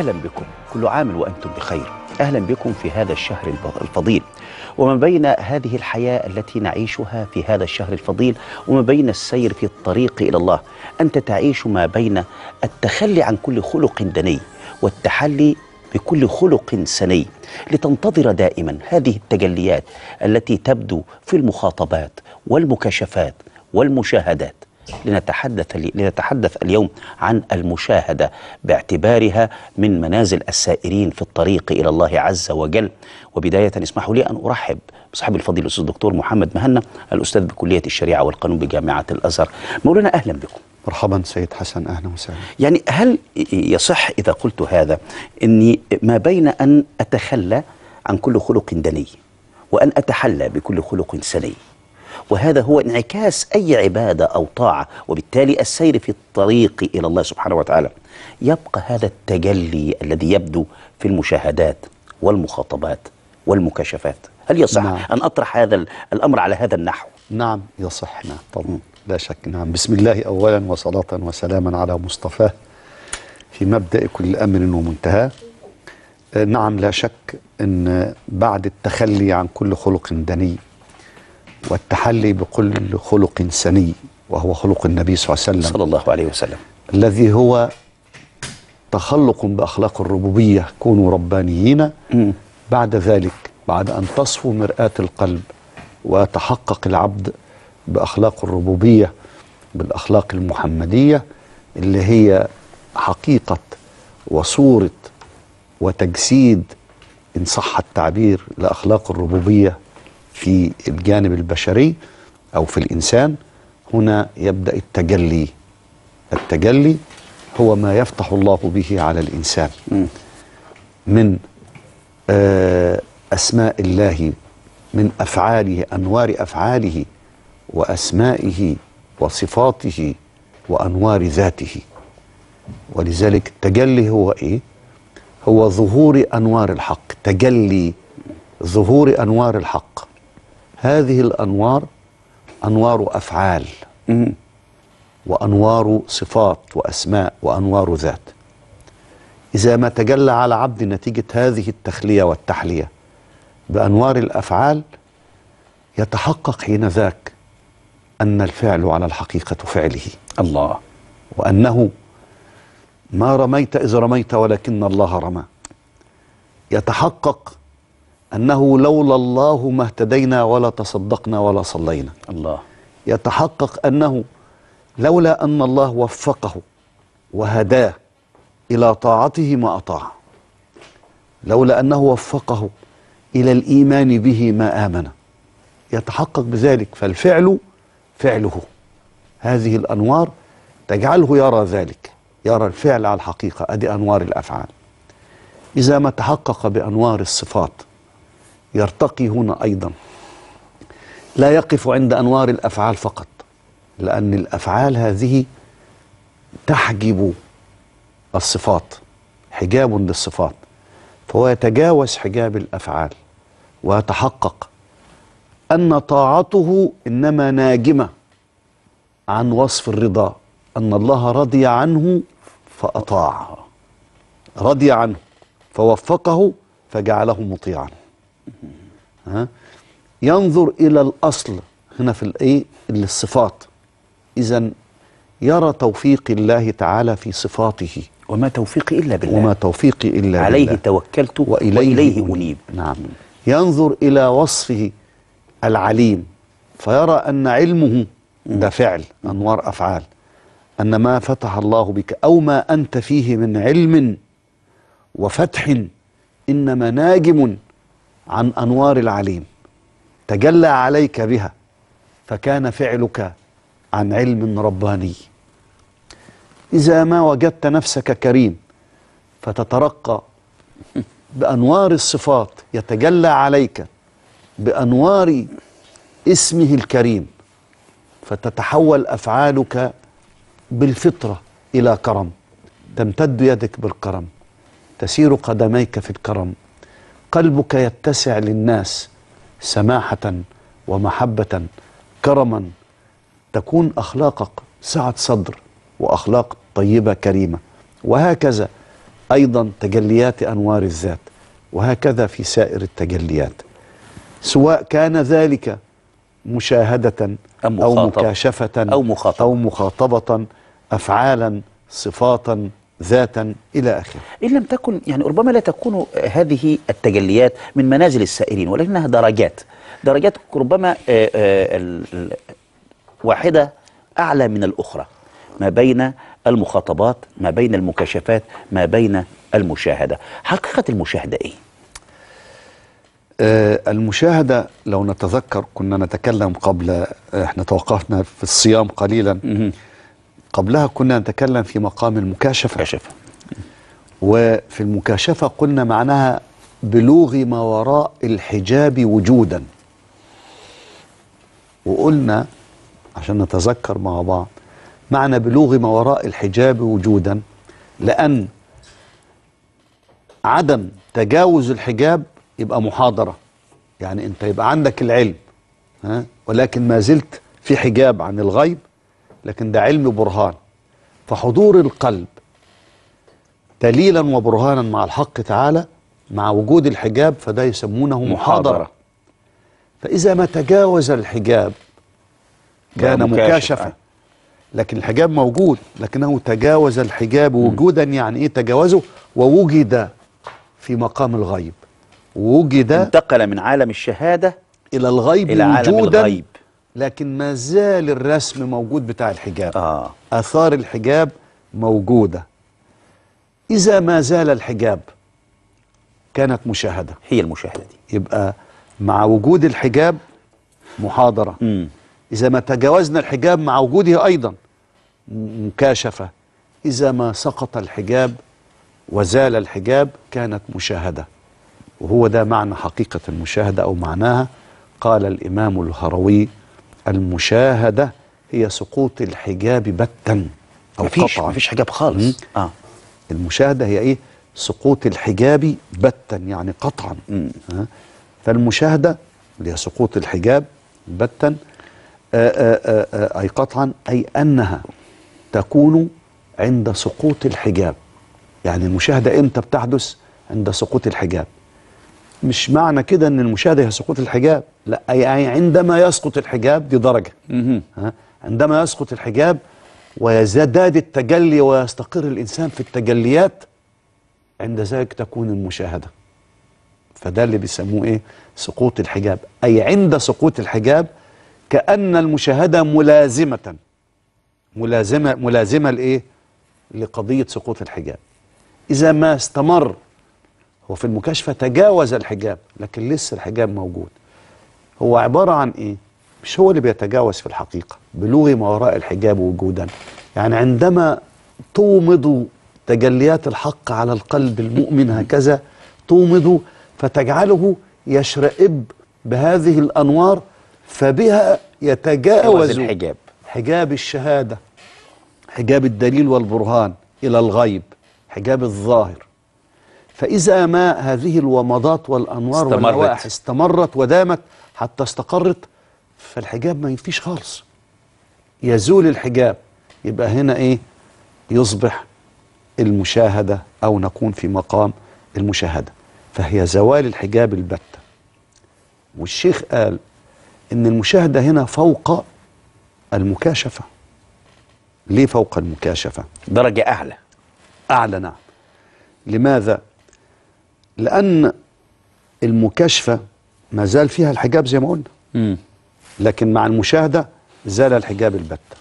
أهلا بكم كل عام وأنتم بخير أهلا بكم في هذا الشهر الفضيل وما بين هذه الحياة التي نعيشها في هذا الشهر الفضيل وما بين السير في الطريق إلى الله أنت تعيش ما بين التخلي عن كل خلق دني والتحلي بكل خلق سني لتنتظر دائما هذه التجليات التي تبدو في المخاطبات والمكاشفات والمشاهدات لنتحدث لنتحدث اليوم عن المشاهده باعتبارها من منازل السائرين في الطريق الى الله عز وجل وبدايه اسمحوا لي ان ارحب بصاحب الفضيل الاستاذ الدكتور محمد مهنا الاستاذ بكليه الشريعه والقانون بجامعه الازهر مولانا اهلا بكم مرحبا سيد حسن اهلا وسهلا يعني هل يصح اذا قلت هذا اني ما بين ان اتخلى عن كل خلق دني وان اتحلى بكل خلق سني وهذا هو انعكاس أي عبادة أو طاعة وبالتالي السير في الطريق إلى الله سبحانه وتعالى يبقى هذا التجلي الذي يبدو في المشاهدات والمخاطبات والمكاشفات هل يصح نعم. أن أطرح هذا الأمر على هذا النحو؟ نعم يصح نعم طبعا لا شك نعم بسم الله أولا وصلاة وسلاما على مصطفاه في مبدأ كل أمر ومنتهى آه، نعم لا شك أن بعد التخلي عن كل خلق دني والتحلي بكل خلق سني وهو خلق النبي صلى الله عليه وسلم صلى الله عليه وسلم الذي هو تخلق بأخلاق الربوبية كونوا ربانيين بعد ذلك بعد أن تصفو مرآة القلب ويتحقق العبد بأخلاق الربوبية بالأخلاق المحمدية اللي هي حقيقة وصورة وتجسيد إن صح التعبير لأخلاق الربوبية في الجانب البشري أو في الإنسان هنا يبدأ التجلي التجلي هو ما يفتح الله به على الإنسان من آه، أسماء الله من أفعاله أنوار أفعاله وأسمائه وصفاته وأنوار ذاته ولذلك التجلي هو إيه؟ هو ظهور أنوار الحق تجلي ظهور أنوار الحق هذه الأنوار أنوار أفعال وأنوار صفات وأسماء وأنوار ذات إذا ما تجلى على عبد نتيجة هذه التخلية والتحلية بأنوار الأفعال يتحقق حين ذاك أن الفعل على الحقيقة فعله الله وأنه ما رميت إذ رميت ولكن الله رمى يتحقق أنه لولا الله ما اهتدينا ولا تصدقنا ولا صلينا الله يتحقق أنه لولا أن الله وفقه وهداه إلى طاعته ما أطاع لولا أنه وفقه إلى الإيمان به ما آمن يتحقق بذلك فالفعل فعله هذه الأنوار تجعله يرى ذلك يرى الفعل على الحقيقة أدي أنوار الأفعال إذا ما تحقق بأنوار الصفات يرتقي هنا أيضا لا يقف عند أنوار الأفعال فقط لأن الأفعال هذه تحجب الصفات حجاب للصفات فهو يتجاوز حجاب الأفعال ويتحقق أن طاعته إنما ناجمة عن وصف الرضا أن الله رضي عنه فأطاعه رضي عنه فوفقه فجعله مطيعا ها ينظر إلى الأصل هنا في الإيه الصفات إذا يرى توفيق الله تعالى في صفاته وما توفيقي إلا بالله وما توفيقي إلا بالله عليه توكلت وإليه, وإليه أنيب نعم ينظر إلى وصفه العليم فيرى أن علمه ده فعل أنوار أفعال أن ما فتح الله بك أو ما أنت فيه من علم وفتح إنما ناجم عن أنوار العليم تجلى عليك بها فكان فعلك عن علم رباني إذا ما وجدت نفسك كريم فتترقى بأنوار الصفات يتجلى عليك بأنوار اسمه الكريم فتتحول أفعالك بالفطرة إلى كرم تمتد يدك بالكرم تسير قدميك في الكرم قلبك يتسع للناس سماحة ومحبة كرما تكون أخلاقك سعة صدر وأخلاق طيبة كريمة وهكذا أيضا تجليات أنوار الذات وهكذا في سائر التجليات سواء كان ذلك مشاهدة أو مكاشفة أو مخاطبة, أو مخاطبة أفعالا صفاتا ذاتا إلى آخره إن لم تكن يعني ربما لا تكون هذه التجليات من منازل السائرين ولكنها درجات درجات ربما آه، آه، واحدة أعلى من الأخرى ما بين المخاطبات ما بين المكاشفات ما بين المشاهدة حقيقة المشاهدة إيه؟ آه، المشاهدة لو نتذكر كنا نتكلم قبل احنا توقفنا في الصيام قليلا قبلها كنا نتكلم في مقام المكاشفة مكاشفة وفي المكاشفة قلنا معناها بلوغ ما وراء الحجاب وجودا وقلنا عشان نتذكر مع بعض معنى بلوغ ما وراء الحجاب وجودا لأن عدم تجاوز الحجاب يبقى محاضرة يعني أنت يبقى عندك العلم ها ولكن ما زلت في حجاب عن الغيب لكن ده علم برهان فحضور القلب دليلا وبرهانا مع الحق تعالى مع وجود الحجاب فده يسمونه محاضرة, محاضرة. فإذا ما تجاوز الحجاب كان مكاشفة لكن الحجاب موجود لكنه تجاوز الحجاب وجودا يعني ايه تجاوزه ووجد في مقام الغيب وجد انتقل من عالم الشهادة إلى الغيب إلى عالم الغيب لكن ما زال الرسم موجود بتاع الحجاب آه. آثار الحجاب موجودة إذا ما زال الحجاب كانت مشاهدة هي المشاهدة دي يبقى مع وجود الحجاب محاضرة م. إذا ما تجاوزنا الحجاب مع وجوده أيضا مكاشفة إذا ما سقط الحجاب وزال الحجاب كانت مشاهدة وهو ده معنى حقيقة المشاهدة أو معناها قال الإمام الهروي المشاهدة هي سقوط الحجاب بتا أو مفيش قطعا مفيش حجاب خالص آه. المشاهدة هي إيه سقوط الحجاب بتا يعني قطعا آه. فالمشاهدة اللي هي سقوط الحجاب بتا آآ آه، آآ آه، آه، أي قطعا أي أنها تكون عند سقوط الحجاب يعني المشاهدة إمتى بتحدث عند سقوط الحجاب مش معنى كده ان المشاهده هي سقوط الحجاب لا يعني عندما يسقط الحجاب دي درجه ها عندما يسقط الحجاب ويزداد التجلي ويستقر الانسان في التجليات عند ذلك تكون المشاهده فده اللي بيسموه ايه سقوط الحجاب اي عند سقوط الحجاب كان المشاهده ملازمه ملازمه ملازمه لايه لقضيه سقوط الحجاب اذا ما استمر هو في المكاشفة تجاوز الحجاب لكن لسه الحجاب موجود هو عبارة عن إيه؟ مش هو اللي بيتجاوز في الحقيقة بلغ ما وراء الحجاب وجودا يعني عندما تومض تجليات الحق على القلب المؤمن هكذا تومض فتجعله يشرئب بهذه الأنوار فبها يتجاوز الحجاب حجاب الشهادة حجاب الدليل والبرهان إلى الغيب حجاب الظاهر فإذا ما هذه الومضات والأنوار استمرت. استمرت ودامت حتى استقرت فالحجاب ما ينفيش خالص يزول الحجاب يبقى هنا إيه يصبح المشاهدة أو نكون في مقام المشاهدة فهي زوال الحجاب البتة والشيخ قال إن المشاهدة هنا فوق المكاشفة ليه فوق المكاشفة؟ درجة أعلى أعلى نعم لماذا؟ لأن المكاشفة ما زال فيها الحجاب زي ما قلنا لكن مع المشاهدة زال الحجاب البتة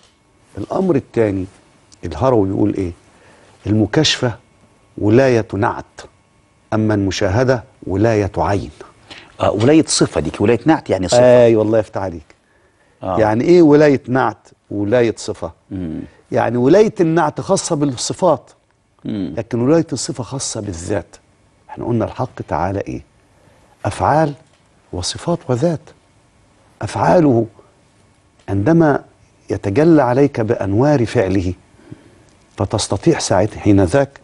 الأمر الثاني الهروي بيقول إيه المكاشفة ولاية نعت أما المشاهدة ولاية عين آه ولاية صفة ديك ولاية نعت يعني صفة أي والله يفتح عليك آه. يعني إيه ولاية نعت ولاية صفة مم. يعني ولاية النعت خاصة بالصفات مم. لكن ولاية الصفة خاصة بالذات احنا قلنا الحق تعالى ايه افعال وصفات وذات افعاله عندما يتجلى عليك بانوار فعله فتستطيع ساعتها حين ذاك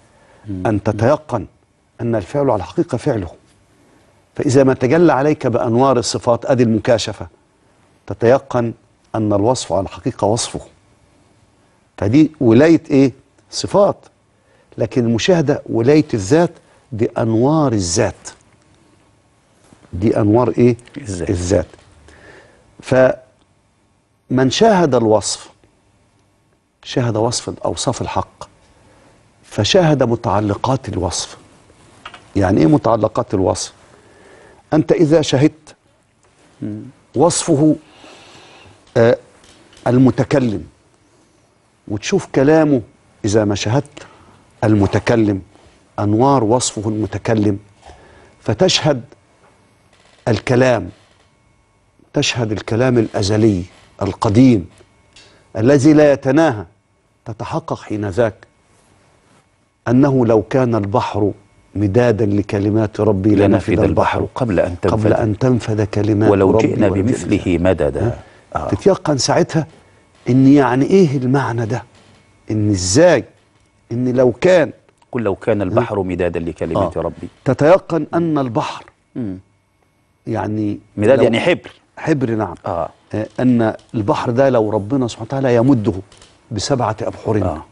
ان تتيقن ان الفعل على الحقيقه فعله فاذا ما تجلى عليك بانوار الصفات ادي المكاشفه تتيقن ان الوصف على الحقيقه وصفه فدي ولايه ايه صفات لكن المشاهده ولايه الذات دي انوار الذات دي انوار ايه الذات, الذات. فمن شاهد الوصف شاهد وصف اوصاف الحق فشاهد متعلقات الوصف يعني ايه متعلقات الوصف انت اذا شهدت وصفه آه المتكلم وتشوف كلامه اذا ما شهدت المتكلم أنوار وصفه المتكلم فتشهد الكلام تشهد الكلام الأزلي القديم الذي لا يتناهى تتحقق حين ذاك أنه لو كان البحر مدادا لكلمات ربي لنفذ البحر قبل أن تنفذ قبل أن تنفذ كلمات ولو ربي جئنا بمثله مددا آه. تتيقن ساعتها إن يعني إيه المعنى ده إن إزاي إن لو كان قل لو كان البحر مدادا لكلمات آه. ربي تتيقن أن البحر مم. يعني مداد يعني حبر حبر نعم آه. آه. أن البحر ده لو ربنا سبحانه وتعالى يمده بسبعة أبحر آه.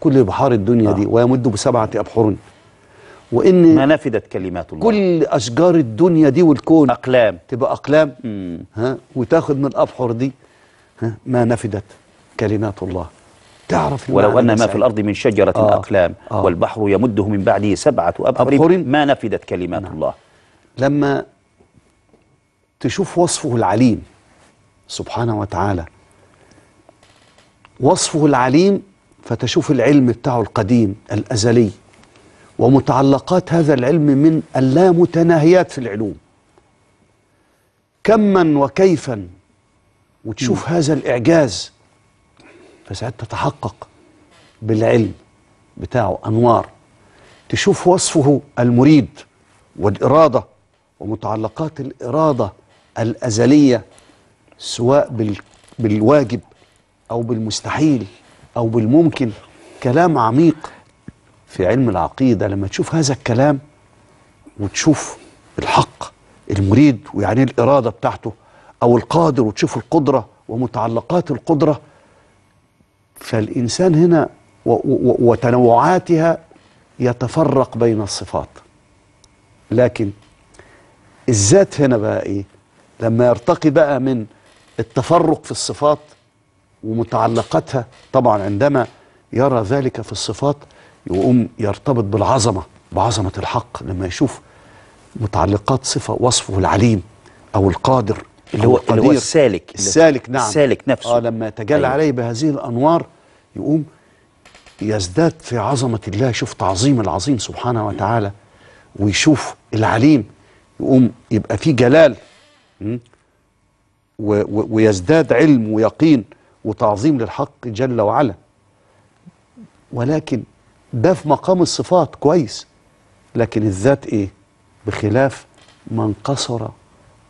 كل بحار الدنيا آه. دي ويمده بسبعة أبحر وإن ما نفدت كلمات الله كل أشجار الدنيا دي والكون أقلام تبقى أقلام مم. ها وتاخد من الأبحر دي ها ما نفدت كلمات الله تعرف ولو أن ما في الأرض من شجرة آه أقلام آه والبحر يمده من بعده سبعة أبحر, أبحر ما نفدت كلمات نعم الله لما تشوف وصفه العليم سبحانه وتعالى وصفه العليم فتشوف العلم بتاعه القديم الأزلي ومتعلقات هذا العلم من اللامتناهيات في العلوم كما وكيفا وتشوف هذا الإعجاز فساعتها تتحقق بالعلم بتاعه أنوار تشوف وصفه المريد والإرادة ومتعلقات الإرادة الأزلية سواء بالواجب أو بالمستحيل أو بالممكن كلام عميق في علم العقيدة لما تشوف هذا الكلام وتشوف الحق المريد ويعني الإرادة بتاعته أو القادر وتشوف القدرة ومتعلقات القدرة فالإنسان هنا وتنوعاتها يتفرق بين الصفات لكن الذات هنا بقى إيه لما يرتقي بقى من التفرق في الصفات ومتعلقاتها طبعا عندما يرى ذلك في الصفات يقوم يرتبط بالعظمة بعظمة الحق لما يشوف متعلقات صفة وصفه العليم أو القادر اللي هو اللي هو السالك السالك نعم السالك نفسه اه لما يتجلى أيوة. عليه بهذه الانوار يقوم يزداد في عظمه الله يشوف تعظيم العظيم سبحانه وتعالى ويشوف العليم يقوم يبقى فيه جلال ويزداد علم ويقين وتعظيم للحق جل وعلا ولكن ده في مقام الصفات كويس لكن الذات ايه بخلاف من قصر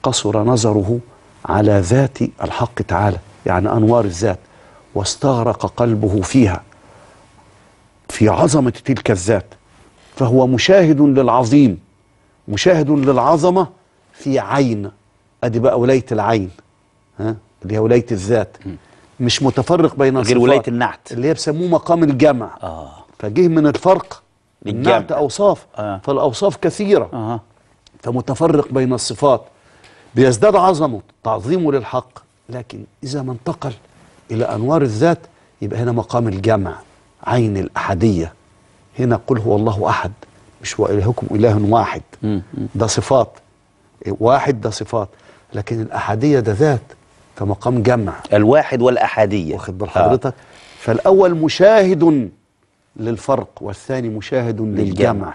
قصر نظره على ذات الحق تعالى يعني أنوار الذات واستغرق قلبه فيها في عظمة تلك الذات فهو مشاهد للعظيم مشاهد للعظمة في عين أدي بقى ولاية العين ها اللي هي ولاية الذات مش متفرق بين الصفات غير ولاية النعت اللي هي بسموه مقام الجمع آه. فجه من الفرق النعت أوصاف آه. فالأوصاف كثيرة آه. فمتفرق بين الصفات بيزداد عظمه تعظيمه للحق لكن إذا ما انتقل إلى أنوار الذات يبقى هنا مقام الجمع عين الأحدية هنا قل هو الله أحد مش وإلهكم إله واحد ده صفات إيه، واحد ده صفات لكن الأحدية ده ذات فمقام جمع الواحد والأحدية واخد بال آه. حضرتك آه. فالأول مشاهد للفرق والثاني مشاهد للجمع, للجمع.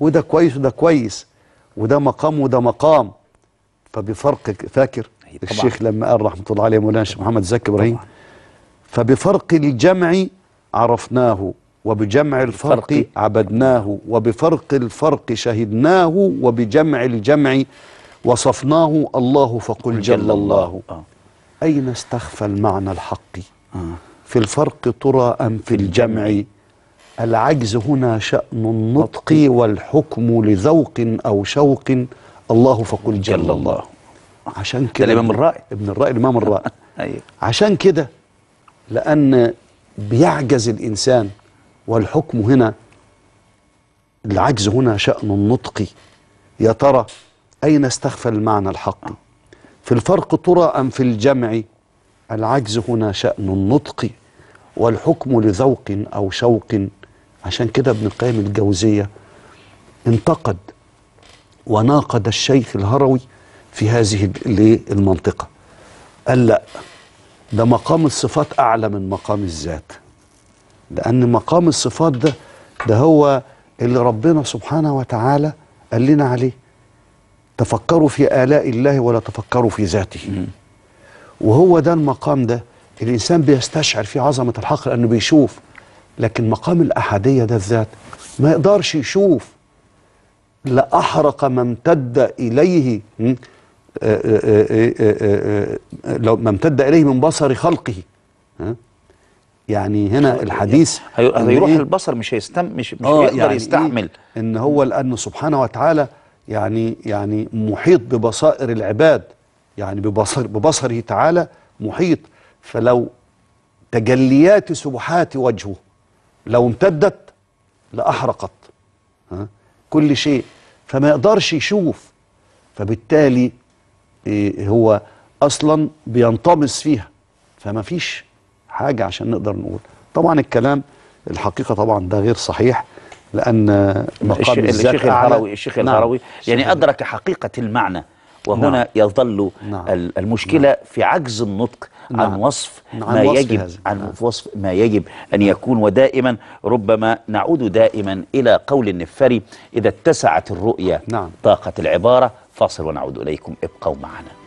وده كويس وده كويس وده مقام وده مقام فبفرق فاكر إيه، الشيخ لما قال رحمه الله عليه مولانا الشيخ محمد زكي ابراهيم فبفرق الجمع عرفناه وبجمع الفرق, عبدناه وبفرق الفرق شهدناه وبجمع الجمع وصفناه الله فقل جل, الله, الله. آه. أين استخفى المعنى الحق آه. في الفرق ترى أم في الجمع العجز هنا شأن النطق والحكم لذوق أو شوق الله فقل جل, جل الله عشان كده الامام الرائي ابن الرائي الامام الرائي ايوه عشان كده لان بيعجز الانسان والحكم هنا العجز هنا شأن النطق يا ترى أين استخفى المعنى الحق في الفرق ترى أم في الجمع العجز هنا شأن النطق والحكم لذوق أو شوق عشان كده ابن القيم الجوزية انتقد وناقد الشيخ الهروي في هذه المنطقة قال لا ده مقام الصفات أعلى من مقام الذات لأن مقام الصفات ده ده هو اللي ربنا سبحانه وتعالى قال لنا عليه تفكروا في آلاء الله ولا تفكروا في ذاته وهو ده المقام ده الإنسان بيستشعر فيه عظمة الحق لأنه بيشوف لكن مقام الأحدية ده الذات ما يقدرش يشوف لأحرق ما امتد إليه آه، آه، آه، لو ما امتد إليه من بصر خلقه يعني هنا الحديث يعني هيروح إيه؟ البصر مش هيستم مش مش يقدر يعني يستعمل إيه ان هو لان سبحانه وتعالى يعني يعني محيط ببصائر العباد يعني ببصر ببصره تعالى محيط فلو تجليات سبحات وجهه لو امتدت لاحرقت ها كل شيء فما يقدرش يشوف فبالتالي إيه، هو اصلا بينطمس فيها فما فيش حاجه عشان نقدر نقول طبعا الكلام الحقيقه طبعا ده غير صحيح لان مقام الشيخ الهروي الشيخ الهروي نعم يعني نعم. ادرك حقيقه المعنى وهنا نعم يظل نعم المشكله نعم في عجز النطق عن نعم. وصف ما يجب عن نعم. وصف ما يجب أن يكون ودائما ربما نعود دائما إلى قول النفري إذا اتسعت الرؤية نعم. طاقة العبارة فاصل ونعود إليكم ابقوا معنا